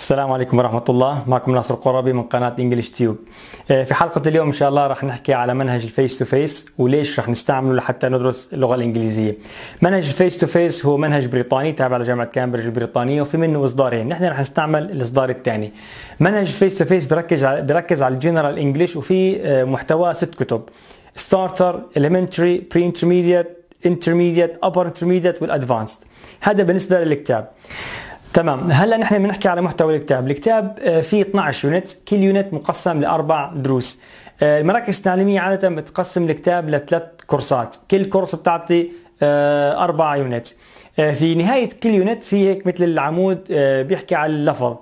السلام عليكم ورحمة الله معكم ناصر قرابي من قناة انجلش آه، تيوب في حلقة اليوم إن شاء الله راح نحكي على منهج الفيس تو فيس وليش راح نستعمله لحتى ندرس اللغة الإنجليزية منهج الفيس تو فيس هو منهج بريطاني تابع لجامعة كامبريدج البريطانية وفي منه إصدارين نحن راح نستعمل الإصدار الثاني منهج الفيس تو فيس بركز على بركز على الجنرال انجلش وفي آه، محتوى ست كتب ستارتر اليمنتري بري انترميديت انترميديت ابر انترميديت والادفانسد هذا بالنسبة للكتاب تمام هلا نحن بنحكي على محتوى الكتاب الكتاب آه، فيه 12 يونت كل يونت مقسم لاربع دروس آه، المراكز التعليميه عاده بتقسم الكتاب لثلاث كورسات كل كورس بتعطي آه، اربع يونت في نهايه كل يونت في هيك مثل العمود بيحكي على اللفظ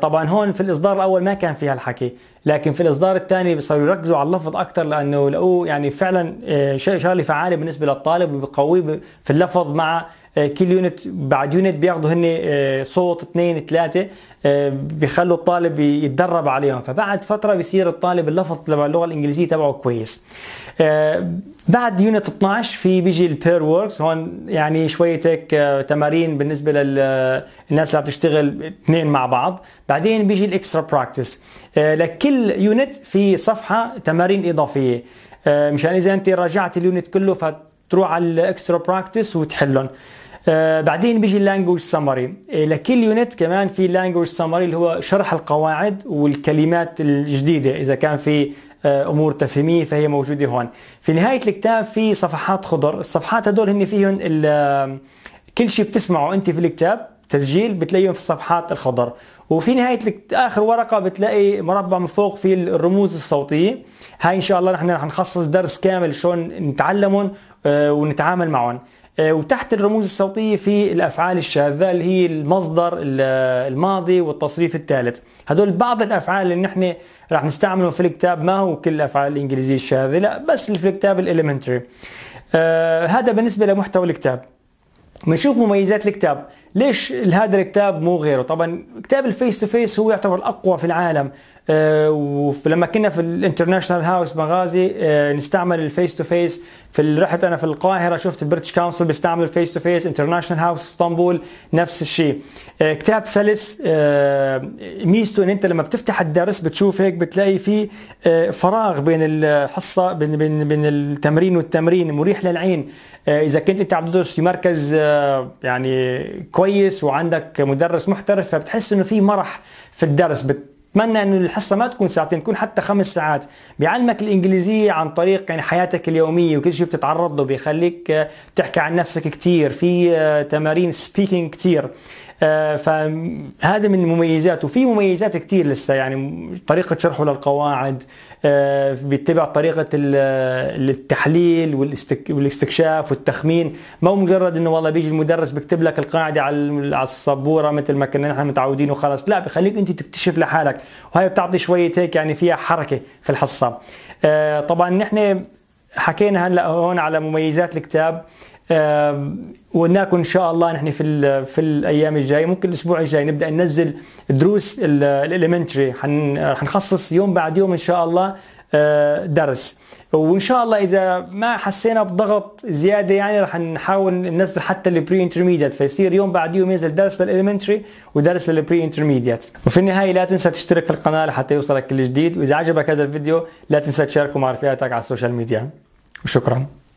طبعا هون في الاصدار الاول ما كان في هالحكي لكن في الاصدار الثاني صاروا يركزوا على اللفظ اكثر لانه لقوه يعني فعلا شغله فعاله بالنسبه للطالب وبقويه في اللفظ مع كل يونت بعد يونت بياخذوا هن آه، صوت اثنين ثلاثه آه، بيخلوا الطالب يتدرب عليهم فبعد فتره بيصير الطالب اللفظ تبع اللغه الانجليزيه تبعه كويس آه، بعد يونت 12 في بيجي البير ووركس هون يعني شويه هيك تمارين بالنسبه للناس اللي عم تشتغل اثنين مع بعض بعدين بيجي الاكسترا براكتس لكل يونت في صفحه تمارين اضافيه مشان اذا انت راجعت اليونت كله فتروح على الاكسترا براكتس وتحلهم آه بعدين بيجي اللانجوج سمري آه لكل يونت كمان في لانجوج سمري اللي هو شرح القواعد والكلمات الجديده اذا كان في آه امور تفهيميه فهي موجوده هون في نهايه الكتاب في صفحات خضر الصفحات هدول هن فيهم آه، كل شيء بتسمعه انت في الكتاب تسجيل بتلاقيهم في الصفحات الخضر وفي نهايه اخر ورقه بتلاقي مربع من فوق في الرموز الصوتيه هاي ان شاء الله نحن رح نخصص درس كامل شلون نتعلمهم آه، ونتعامل معهم آه، وتحت الرموز الصوتية في الأفعال الشاذة اللي هي المصدر الماضي والتصريف الثالث هدول بعض الأفعال اللي نحن راح نستعملهم في الكتاب ما هو كل الأفعال الإنجليزية الشاذة لا بس اللي في الكتاب الإليمنتري آه هذا بالنسبة لمحتوى الكتاب بنشوف مميزات الكتاب ليش هذا الكتاب مو غيره طبعا كتاب الفيس تو فيس هو يعتبر الاقوى في العالم آه، ولما كنا في الانترناشنال هاوس بنغازي آه، نستعمل الفيس تو فيس في رحت انا في القاهره شفت البريتش كونسل بيستعمل الفيس تو فيس انترناشنال هاوس اسطنبول نفس الشيء آه، كتاب سلس ميزته ان انت لما بتفتح الدرس بتشوف هيك بتلاقي في فراغ بين الحصه بين بين بين التمرين والتمرين مريح للعين اذا كنت انت عم تدرس في مركز يعني كويس وعندك مدرس محترف فبتحس انه في مرح في الدرس اتمنى انه الحصه ما تكون ساعتين تكون حتى خمس ساعات بيعلمك الانجليزيه عن طريق يعني حياتك اليوميه وكل شيء بتتعرض له بيخليك آه، تحكي عن نفسك كثير في آه، تمارين سبيكينج كثير آه، فهذا من مميزاته في مميزات كثير لسه يعني طريقه شرحه للقواعد آه، بيتبع طريقه التحليل والاستكشاف والتخمين ما هو مجرد انه والله بيجي المدرس بيكتب لك القاعده على السبوره مثل ما كنا نحن متعودين وخلاص لا بخليك انت تكتشف لحالك وهي بتعطي شويه هيك يعني فيها حركه في الحصه آه، طبعا نحن حكينا هلا هون على مميزات الكتاب وقلنا ان شاء الله نحن في في الايام الجايه ممكن الاسبوع الجاي نبدا ننزل دروس الاليمنتري حنخصص يوم بعد يوم ان شاء الله درس وان شاء الله اذا ما حسينا بضغط زياده يعني رح نحاول ننزل حتى البري انترميديت فيصير يوم بعد يوم ينزل درس للاليمنتري ودرس للبري انترميديت وفي النهايه لا تنسى تشترك في القناه لحتى يوصلك كل جديد واذا عجبك هذا الفيديو لا تنسى تشاركه مع رفقاتك على السوشيال ميديا وشكرا